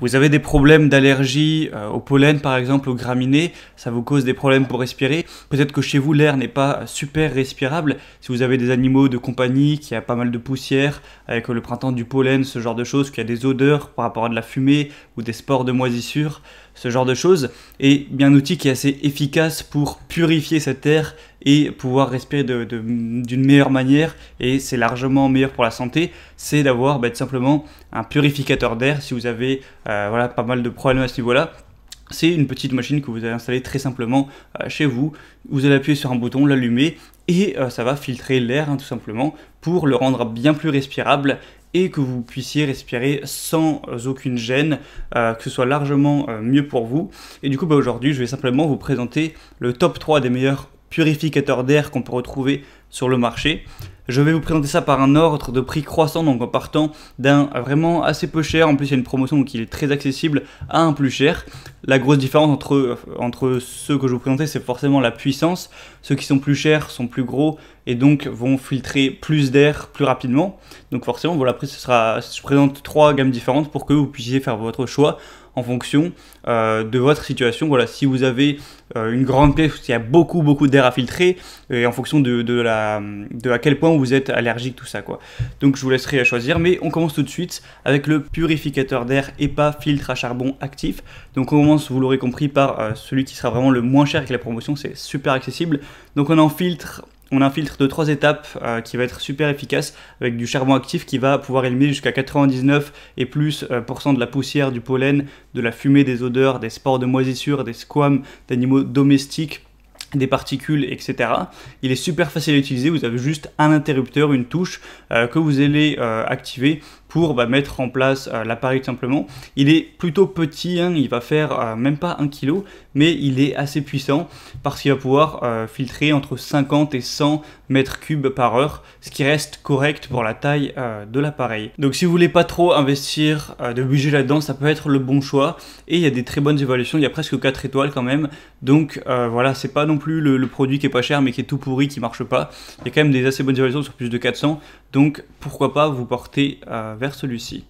Vous avez des problèmes d'allergie euh, au pollen, par exemple, aux graminées, ça vous cause des problèmes pour respirer. Peut-être que chez vous, l'air n'est pas super respirable. Si vous avez des animaux de compagnie, qui a pas mal de poussière, avec le printemps du pollen, ce genre de choses, qui a des odeurs par rapport à de la fumée ou des spores de moisissure, ce genre de choses, et bien un outil qui est assez efficace pour purifier cette air et pouvoir respirer d'une meilleure manière, et c'est largement meilleur pour la santé, c'est d'avoir bah, simplement un purificateur d'air si vous avez euh, voilà, pas mal de problèmes à ce niveau-là. C'est une petite machine que vous allez installer très simplement euh, chez vous. Vous allez appuyer sur un bouton, l'allumer, et euh, ça va filtrer l'air hein, tout simplement pour le rendre bien plus respirable et que vous puissiez respirer sans euh, aucune gêne, euh, que ce soit largement euh, mieux pour vous. Et du coup, bah, aujourd'hui, je vais simplement vous présenter le top 3 des meilleurs purificateurs d'air qu'on peut retrouver sur le marché. Je vais vous présenter ça par un ordre de prix croissant, donc en partant d'un vraiment assez peu cher, en plus il y a une promotion donc il est très accessible, à un plus cher. La grosse différence entre, entre ceux que je vous présentais, c'est forcément la puissance. Ceux qui sont plus chers sont plus gros et donc vont filtrer plus d'air plus rapidement. Donc forcément, voilà, après ce sera, je présente trois gammes différentes pour que vous puissiez faire votre choix en fonction euh, de votre situation. Voilà, si vous avez euh, une grande pièce il y a beaucoup, beaucoup d'air à filtrer, et en fonction de, la, de à quel point vous êtes allergique, tout ça. quoi. Donc je vous laisserai choisir, mais on commence tout de suite avec le purificateur d'air EPA filtre à charbon actif. Donc on commence, vous l'aurez compris, par euh, celui qui sera vraiment le moins cher avec la promotion, c'est super accessible. Donc on en filtre on infiltre un de trois étapes euh, qui va être super efficace avec du charbon actif qui va pouvoir éliminer jusqu'à 99 et plus euh, de la poussière, du pollen, de la fumée, des odeurs, des spores de moisissure, des squames d'animaux domestiques des particules, etc. Il est super facile à utiliser, vous avez juste un interrupteur, une touche euh, que vous allez euh, activer pour bah, mettre en place euh, l'appareil l'appareil simplement. Il est plutôt petit, hein. il va faire même pas un kilo, mais il est assez puissant parce qu'il va pouvoir filtrer entre 50 et 100 mètres cubes par heure, ce qui reste correct pour la taille de l'appareil. Donc si vous voulez pas trop investir de budget là-dedans, ça peut être le bon choix et il y a des très bonnes évaluations, il y a presque 4 étoiles quand même. Donc voilà, c'est pas non plus le, produit qui est pas cher mais qui est tout pourri, qui marche pas. Il y a quand même des assez bonnes évaluations sur plus de 400, donc pourquoi pas vous porter euh, vers celui-ci.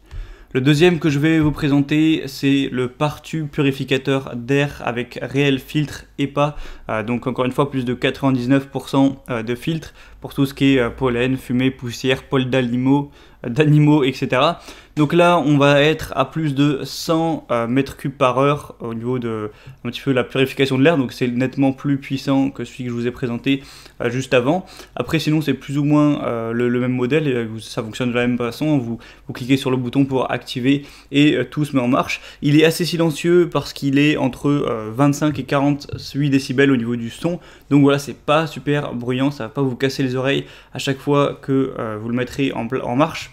Le deuxième que je vais vous présenter, c'est le Partu purificateur d'air avec réel filtre EPA. Euh, donc encore une fois, plus de 99% euh, de filtre pour tout ce qui est euh, pollen, fumée, poussière, poils d'animaux, euh, d'animaux, etc. Donc là, on va être à plus de 100 euh, mètres cubes par heure au niveau de un petit peu la purification de l'air. Donc c'est nettement plus puissant que celui que je vous ai présenté juste avant. Après, sinon, c'est plus ou moins le, même modèle ça fonctionne de la même façon. Vous, vous cliquez sur le bouton pour activer et tout se met en marche. Il est assez silencieux parce qu'il est entre 25 et 48 décibels au niveau du son. Donc voilà, c'est pas super bruyant, ça va pas vous casser les oreilles à chaque fois que euh, vous le mettrez en, marche.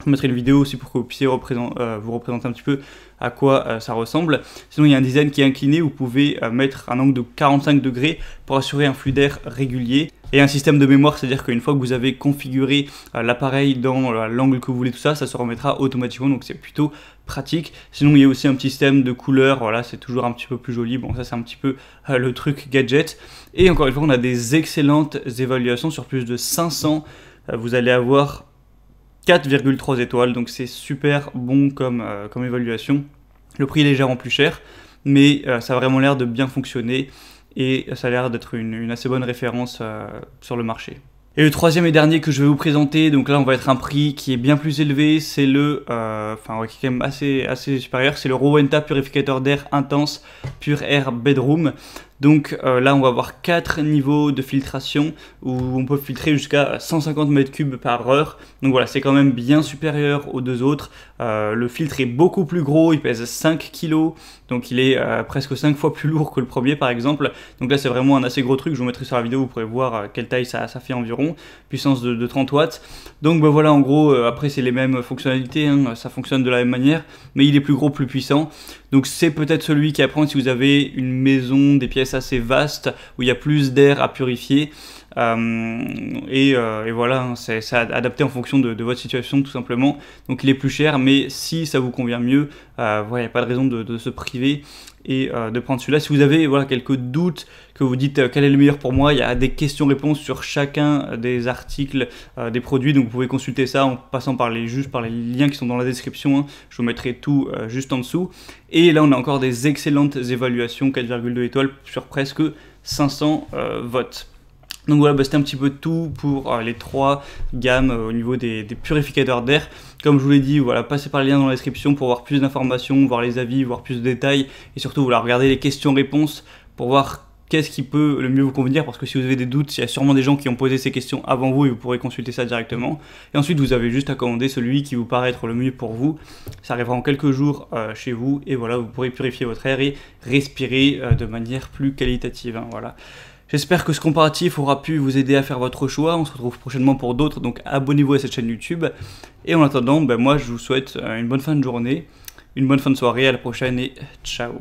Je vous mettrai une vidéo aussi pour que vous puissiez euh, vous représenter un petit peu à quoi euh, ça ressemble. Sinon, il y a un design qui est incliné, vous pouvez mettre un angle de 45 degrés pour assurer un flux d'air régulier et un système de mémoire, c'est-à-dire qu'une fois que vous avez configuré euh, l'appareil dans euh, l'angle que vous voulez, tout ça, ça se remettra automatiquement, donc c'est plutôt pratique. Sinon, il y a aussi un petit système de couleurs, voilà, c'est toujours un petit peu plus joli. Bon, ça, c'est un petit peu euh, le truc gadget. Et encore une fois, on a des excellentes évaluations sur plus de 500. vous allez avoir 4,3 étoiles, donc c'est super bon comme, comme évaluation. Le prix est légèrement plus cher, mais ça a vraiment l'air de bien fonctionner et ça a l'air d'être une, assez bonne référence euh, sur le marché. Et le troisième et dernier que je vais vous présenter, donc là on va être un prix qui est bien plus élevé, c'est le, euh, enfin qui est assez, assez supérieur, c'est le Rowenta Purificateur d'air intense Pure Air Bedroom. Donc euh, là, on va avoir quatre niveaux de filtration où on peut filtrer jusqu'à 150 m3 par heure. Donc voilà, c'est quand même bien supérieur aux deux autres. Euh, le filtre est beaucoup plus gros, il pèse 5 kg, donc il est euh, presque 5 fois plus lourd que le premier par exemple. Donc là, c'est vraiment un assez gros truc. Je vous mettrai sur la vidéo, vous pourrez voir quelle taille ça, fait environ, puissance de, 30 watts. Donc ben voilà, en gros, après, c'est les mêmes fonctionnalités, hein. ça fonctionne de la même manière, mais il est plus gros, plus puissant. Donc c'est peut-être celui qui apprend si vous avez une maison, des pièces assez vaste où il y a plus d'air à purifier. Euh, euh, et, voilà, hein, c'est adapté en fonction de, votre situation tout simplement. Donc il est plus cher, mais si ça vous convient mieux, euh, il n'y a pas de raison de, se priver et de prendre celui-là. Si vous avez quelques doutes, que vous dites quel est le meilleur pour moi, il y a des questions-réponses sur chacun des articles, des produits, donc vous pouvez consulter ça en passant par les liens qui sont dans la description. Hein. Je vous mettrai tout juste en dessous. Et là, on a encore des excellentes évaluations, 4,2 étoiles sur presque 500 votes. Donc voilà, bah, c'était un petit peu tout pour euh, les trois gammes euh, au niveau des, purificateurs d'air. Comme je vous l'ai dit, voilà, passez par les liens dans la description pour voir plus d'informations, voir les avis, voir plus de détails et surtout voilà, regardez les questions-réponses pour voir qu'est-ce qui peut le mieux vous convenir parce que si vous avez des doutes, il y a sûrement des gens qui ont posé ces questions avant vous et vous pourrez consulter ça directement. Et ensuite, vous avez juste à commander celui qui vous paraît être le mieux pour vous. Ça arrivera en quelques jours euh, chez vous et voilà, vous pourrez purifier votre air et respirer de manière plus qualitative. Hein, voilà. J'espère que ce comparatif aura pu vous aider à faire votre choix. On se retrouve prochainement pour d'autres, donc abonnez-vous à cette chaîne YouTube. Et en attendant, ben moi je vous souhaite euh, une bonne fin de journée, une bonne fin de soirée, à la prochaine et ciao